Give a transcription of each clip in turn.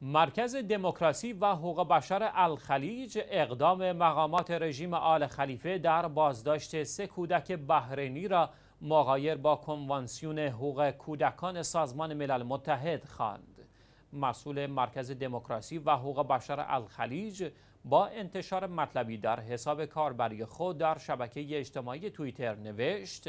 مرکز دموکراسی و حقوق بشر الخلیج اقدام مقامات رژیم آل خلیفه در بازداشت سه کودک بحرینی را مغایر با کنوانسیون حقوق کودکان سازمان ملل متحد خواند. مسئول مرکز دموکراسی و حقوق بشر الخلیج با انتشار مطلبی در حساب کاربری خود در شبکه اجتماعی توییتر نوشت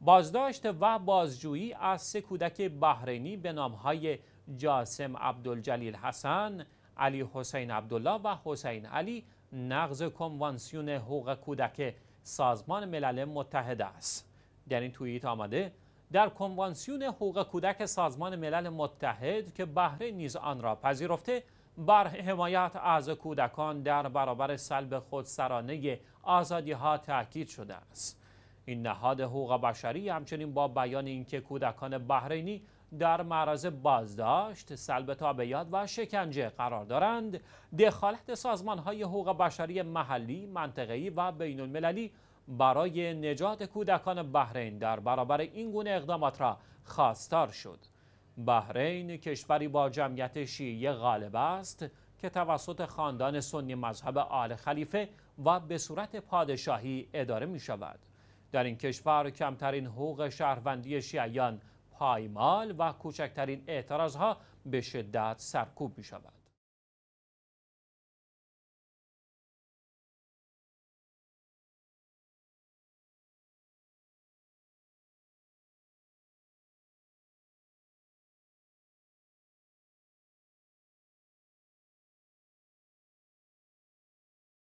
بازداشت و بازجویی از سه کودک بحرینی به نامهای جاسم عبدالجلیل حسن علی حسین عبدالله و حسین علی نقض کنوانسیون حقوق کودک سازمان ملل متحد است در این توییت آمده در کنوانسیون حقوق کودک سازمان ملل متحد که بهره نیز آن را پذیرفته بر حمایت از کودکان در برابر سلب خودسرانه آزادی ها تاکید شده است این نهاد حقوق بشری همچنین با بیان اینکه کودکان بحرینی در معرض بازداشت، سلب تابعیات و شکنجه قرار دارند، دخالت سازمان های حقوق بشری محلی، منطقه‌ای و بین المللی برای نجات کودکان بحرین در برابر این گونه اقدامات را خواستار شد. بحرین کشوری با جمعیت شیعه غالب است که توسط خاندان سنی مذهب آل خلیفه و به صورت پادشاهی اداره می شود. در این کشور کمترین حقوق شهروندی شیعیان پایمال و کوچکترین اعتراض ها به شدت سرکوب می شود.